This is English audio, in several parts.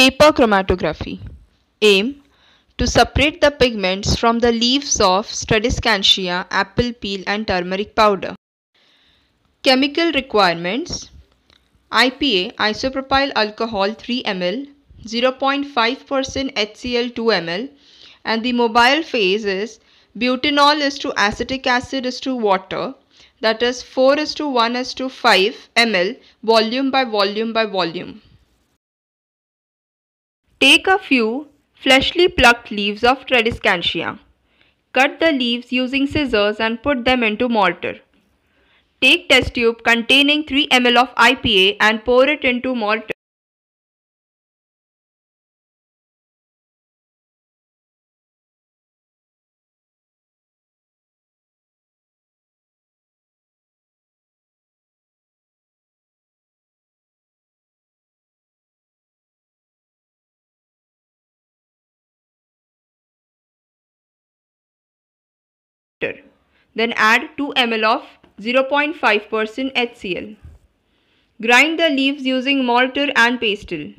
Paper chromatography. Aim to separate the pigments from the leaves of Stradiscantia, apple peel and turmeric powder. Chemical requirements IPA isopropyl alcohol 3 ml 0.5% HCl 2 ml and the mobile phase is butanol is to acetic acid is to water that is 4 is to 1 is to 5 ml volume by volume by volume. Take a few freshly plucked leaves of Tradescantia. Cut the leaves using scissors and put them into mortar. Take test tube containing 3 ml of IPA and pour it into mortar. Then add 2 ml of 0.5% HCl. Grind the leaves using mortar and pestle.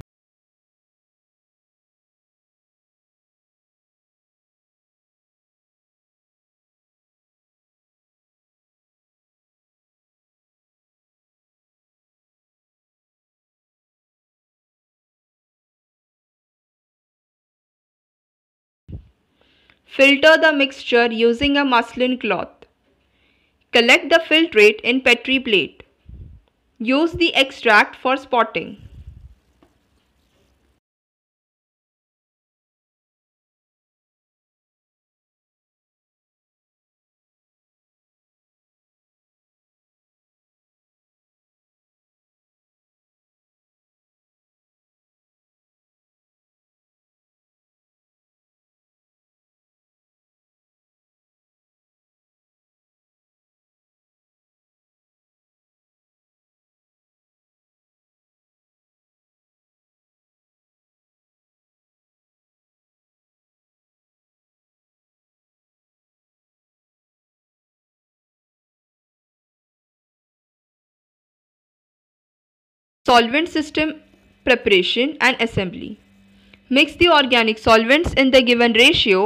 Filter the mixture using a muslin cloth. Collect the filtrate in petri plate. Use the extract for spotting. solvent system preparation and assembly. Mix the organic solvents in the given ratio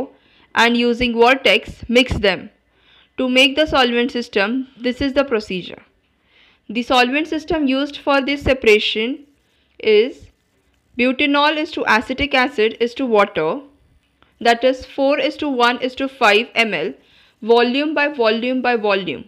and using vortex mix them. To make the solvent system, this is the procedure. The solvent system used for this separation is butanol is to acetic acid is to water that is 4 is to 1 is to 5 ml volume by volume by volume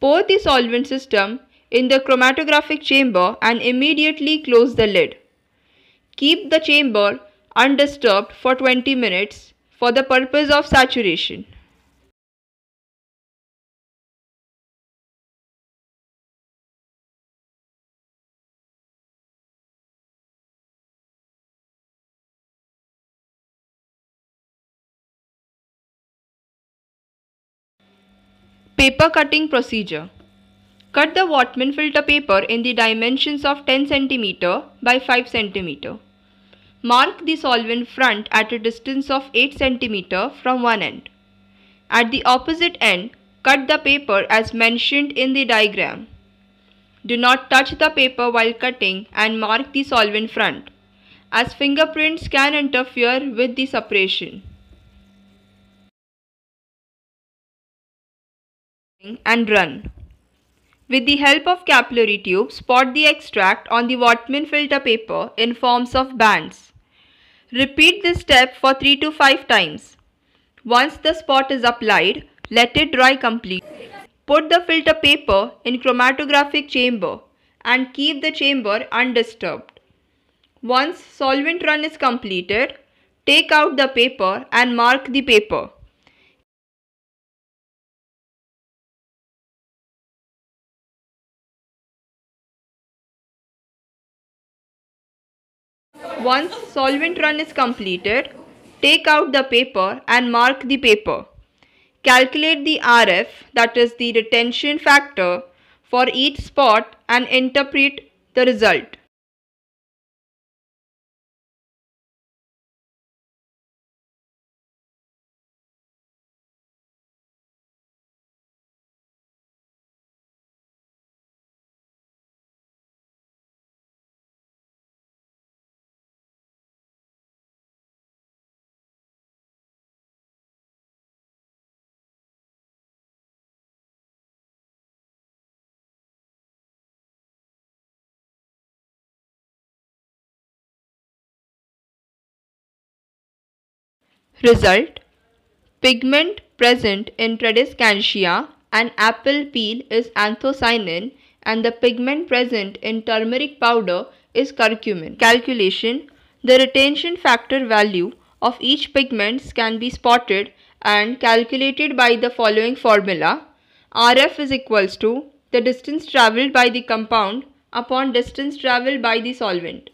Pour the solvent system in the chromatographic chamber and immediately close the lid. Keep the chamber undisturbed for 20 minutes for the purpose of saturation. Paper cutting procedure. Cut the Wattman filter paper in the dimensions of 10 cm by 5 cm. Mark the solvent front at a distance of 8 cm from one end. At the opposite end, cut the paper as mentioned in the diagram. Do not touch the paper while cutting and mark the solvent front, as fingerprints can interfere with the separation. and run. With the help of capillary tube. spot the extract on the Wattman filter paper in forms of bands. Repeat this step for 3 to 5 times. Once the spot is applied, let it dry completely. Put the filter paper in chromatographic chamber and keep the chamber undisturbed. Once solvent run is completed, take out the paper and mark the paper. Once solvent run is completed, take out the paper and mark the paper. Calculate the RF that is the retention factor for each spot and interpret the result. Result Pigment present in Tradescantia and apple peel is anthocyanin and the pigment present in turmeric powder is curcumin. Calculation The retention factor value of each pigment can be spotted and calculated by the following formula. RF is equals to the distance travelled by the compound upon distance travelled by the solvent.